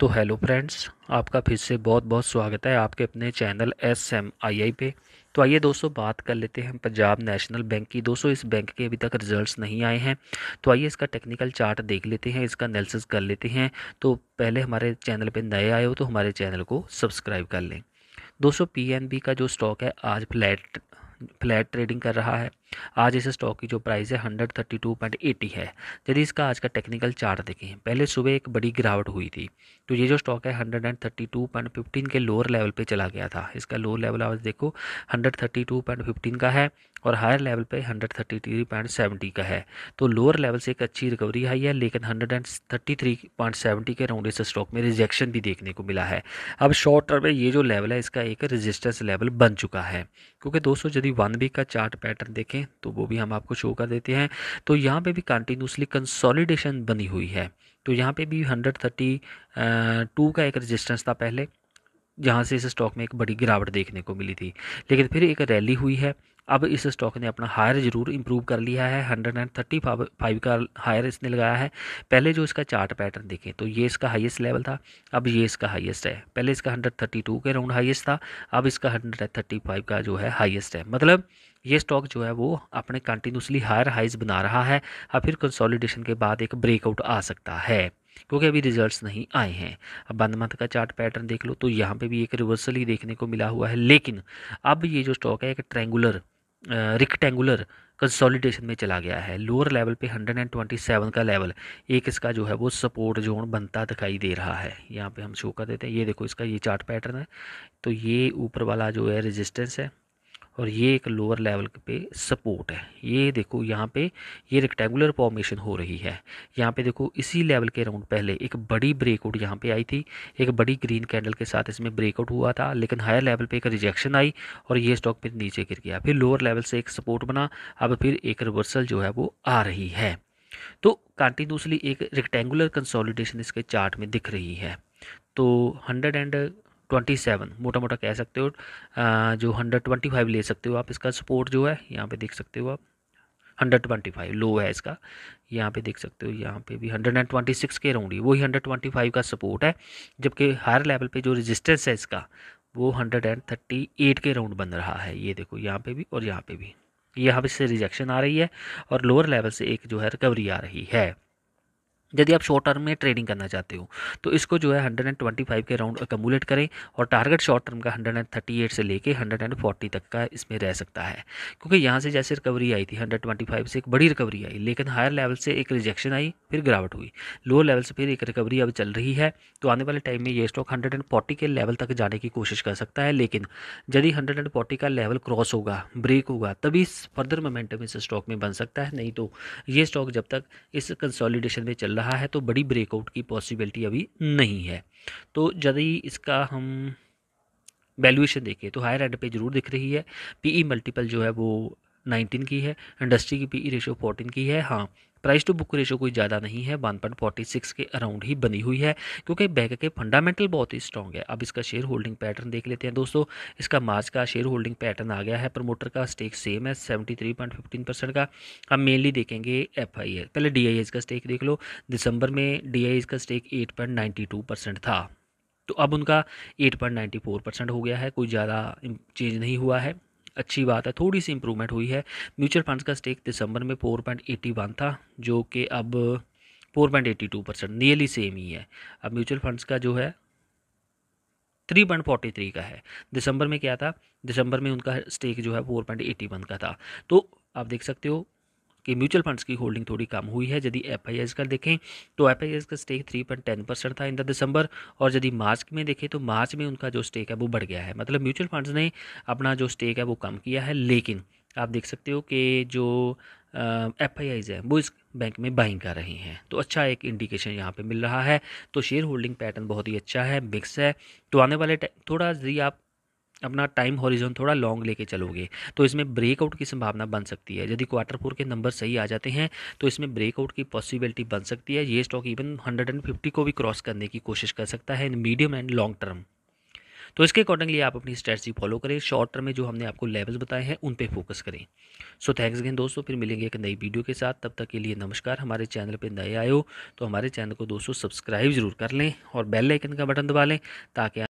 तो hello friends आपका फिर से बहुत बहुत स्वागत है आपके अपने channel S M I I पे तो आइए दोस्तों बात कर लेते हैं पंजाब नेशनल बैंक की दोस्तों इस बैंक के अभी तक रिजल्ट्स नहीं आए हैं तो आइए इसका टेक्निकल चार्ट देख लेते हैं इसका एनालिसिस कर लेते हैं तो पहले हमारे चैनल पर नए आए हो तो हमारे चैनल को सब्सक्राइब कर लें दोस्तों पी का जो स्टॉक है आज फ्लैट फ्लैट ट्रेडिंग कर रहा है आज इस स्टॉक की जो प्राइस है hundred thirty two point eighty है यदि इसका आज का टेक्निकल चार्ट देखें पहले सुबह एक बड़ी गिरावट हुई थी तो ये जो स्टॉक है hundred and thirty two point fifteen के लोअर लेवल पे चला गया था इसका लोअर लेवल आज देखो hundred thirty two point fifteen का है और हायर लेवल पे hundred thirty three point seventy का है तो लोअर लेवल से एक अच्छी रिकवरी आई है लेकिन hundred and thirty three point seventy के राउंड इस स्टॉक में रिजेक्शन भी देखने को मिला है अब शॉर्ट टर्म में ये जो लेवल है इसका एक रेजिस्टेंस लेवल बन चुका है क्योंकि दोस्तों यदि वन वीक का चार्ट पैटर्न देखें देखें तो वो भी हम आपको शो कर देते हैं तो यहाँ पे भी कंटिन्यूसली कंसोलिडेशन बनी हुई है तो यहाँ पे भी हंड्रेड थर्टी टू का एक रजिस्टेंस था पहले जहाँ से इस स्टॉक में एक बड़ी गिरावट देखने को मिली थी लेकिन फिर एक रैली हुई है अब इस स्टॉक ने अपना हायर जरूर इंप्रूव कर लिया है हंड्रेड एंड थर्टी फाइव का हायर इसने लगाया है पहले जो इसका चार्ट पैटर्न देखें तो ये इसका हाईएस्ट लेवल था अब ये इसका हाईएस्ट है पहले इसका हंड्रेड थर्टी टू के राउंड हाईएस्ट था अब इसका हंड्रेड एंड थर्टी फाइव का जो है हाईएस्ट है मतलब ये स्टॉक जो है वो अपने कंटिन्यूसली हायर हाइज बना रहा है और फिर कंसोलिडेशन के बाद एक ब्रेकआउट आ सकता है क्योंकि अभी रिजल्ट्स नहीं आए हैं अब वन मंथ का चार्ट पैटर्न देख लो तो यहाँ पे भी एक रिवर्सल ही देखने को मिला हुआ है लेकिन अब ये जो स्टॉक है एक ट्रेंगुलर रिक्टेंगुलर कंसोलिडेशन में चला गया है लोअर लेवल पे 127 का लेवल एक इसका जो है वो सपोर्ट जोन बनता दिखाई दे रहा है यहाँ पे हम शो कर देते हैं ये देखो इसका ये चार्ट पैटर्न है तो ये ऊपर वाला जो है रेजिस्टेंस है और ये एक लोअर लेवल पे सपोर्ट है ये देखो यहाँ पे ये रेक्टेंगुलर फॉर्मेशन हो रही है यहाँ पे देखो इसी लेवल के राउंड पहले एक बड़ी ब्रेकआउट यहाँ पे आई थी एक बड़ी ग्रीन कैंडल के साथ इसमें ब्रेकआउट हुआ था लेकिन हायर लेवल पे एक रिजेक्शन आई और ये स्टॉक पे नीचे गिर गया फिर लोअर लेवल से एक सपोर्ट बना अब फिर एक रिवर्सल जो है वो आ रही है तो कंटिन्यूसली एक रेक्टेंगुलर कंसोलिडेशन इसके चार्ट में दिख रही है तो हंड्रेड एंड ट्वेंटी सेवन मोटा मोटा कह सकते हो जो हंड्रेड ट्वेंटी फाइव ले सकते हो आप इसका सपोर्ट जो है यहाँ पे देख सकते हो आप हंड्रेड ट्वेंटी फाइव लो है इसका यहाँ पे देख सकते हो यहाँ पे भी हंड्रेड एंड ट्वेंटी सिक्स के राउंड वही हंड्रेड ट्वेंटी फाइव का सपोर्ट है जबकि हायर लेवल पे जो रजिस्टेंस है इसका वो हंड्रेड एंड थर्टी एट के राउंड बन रहा है ये देखो यहाँ पे भी और यहाँ पे भी यहाँ पे से रिजेक्शन आ रही है और लोअर लेवल से एक जो है रिकवरी आ रही है यदि आप शॉर्ट टर्म में ट्रेडिंग करना चाहते हो तो इसको जो है 125 के राउंड अकूमुलेट करें और टारगेट शॉर्ट टर्म का 138 से लेके 140 तक का इसमें रह सकता है क्योंकि यहाँ से जैसे रिकवरी आई थी 125 से एक बड़ी रिकवरी आई लेकिन हायर लेवल से एक रिजेक्शन आई फिर गिरावट हुई लो लेवल से फिर एक रिकवरी अब चल रही है तो आने वाले टाइम में ये स्टॉक हंड्रेड के लेवल तक जाने की कोशिश कर सकता है लेकिन यदि हंड्रेड का लेवल क्रॉस होगा ब्रेक होगा तभी फर्दर मोमेंटम इस स्टॉक में बन सकता है नहीं तो ये स्टॉक जब तक इस कंसोलिडेशन में चल रहा रहा है तो बड़ी ब्रेकआउट की पॉसिबिलिटी अभी नहीं है तो यदि इसका हम वैल्यूएशन देखें तो हायर एंड पे जरूर दिख रही है पीई मल्टीपल e जो है वो नाइनटीन की है इंडस्ट्री की पीई रेशियो फोर्टीन की है हाँ प्राइस टू बुक रेशो कोई ज़्यादा नहीं है वन पॉइंट फोर्टी सिक्स के अराउंड ही बनी हुई है क्योंकि बैंक के फंडामेंटल बहुत ही स्ट्रॉग है अब इसका शेयर होल्डिंग पैटर्न देख लेते हैं दोस्तों इसका मार्च का शेयर होल्डिंग पैटर्न आ गया है प्रमोटर का स्टेक सेम है seventy three point fifteen percent का हम मेनली देखेंगे एफ आई पहले डी आई का स्टेक देख लो दिसंबर में डी आई का stake eight point ninety two percent था तो अब उनका eight point ninety four percent हो गया है कोई ज़्यादा चेंज नहीं हुआ है अच्छी बात है थोड़ी सी इंप्रूवमेंट हुई है म्यूचुअल फंड्स का स्टेक दिसंबर में फोर पॉइंट एटी वन था जो कि अब four point eighty two percent nearly same ही है अब म्यूचुअल फंड्स का जो है थ्री पॉइंट फोर्टी थ्री का है दिसंबर में क्या था दिसंबर में उनका स्टेक जो है फोर पॉइंट एटी वन का था तो आप देख सकते हो कि म्यूचुअल फंड्स की होल्डिंग थोड़ी कम हुई है यदि एफ का देखें तो एफ का stake three point ten percent था इन द दिसंबर और यदि मार्च में देखें तो मार्च में उनका जो स्टेक है वो बढ़ गया है मतलब म्यूचुअल फंड्स ने अपना जो स्टेक है वो कम किया है लेकिन आप देख सकते हो कि जो एफ आई आईज हैं वो इस बैंक में बाइंग कर रही हैं तो अच्छा एक इंडिकेशन यहाँ पे मिल रहा है तो शेयर होल्डिंग पैटर्न बहुत ही अच्छा है मिक्स है तो आने वाले थोड़ा यदि आप अपना टाइम हॉरिजन थोड़ा लॉन्ग लेके चलोगे तो इसमें ब्रेकआउट की संभावना बन सकती है यदि क्वार्टर फोर के नंबर सही आ जाते हैं तो इसमें ब्रेकआउट की पॉसिबिलिटी बन सकती है ये स्टॉक इवन हंड्रेड को भी क्रॉस करने की कोशिश कर सकता है in medium and long term तो इसके अकॉर्डिंगली आप अपनी स्ट्रेटजी फॉलो करें शॉर्ट टर्म में जो हमने आपको लेवल्स बताए हैं उन पर फोकस करें सो थैंक्स अगेन दोस्तों फिर मिलेंगे एक नई वीडियो के साथ तब तक के लिए नमस्कार हमारे चैनल पर नए आए हो तो हमारे चैनल को दोस्तों सब्सक्राइब जरूर कर लें और बेल आइकन का बटन दबा लें ताकि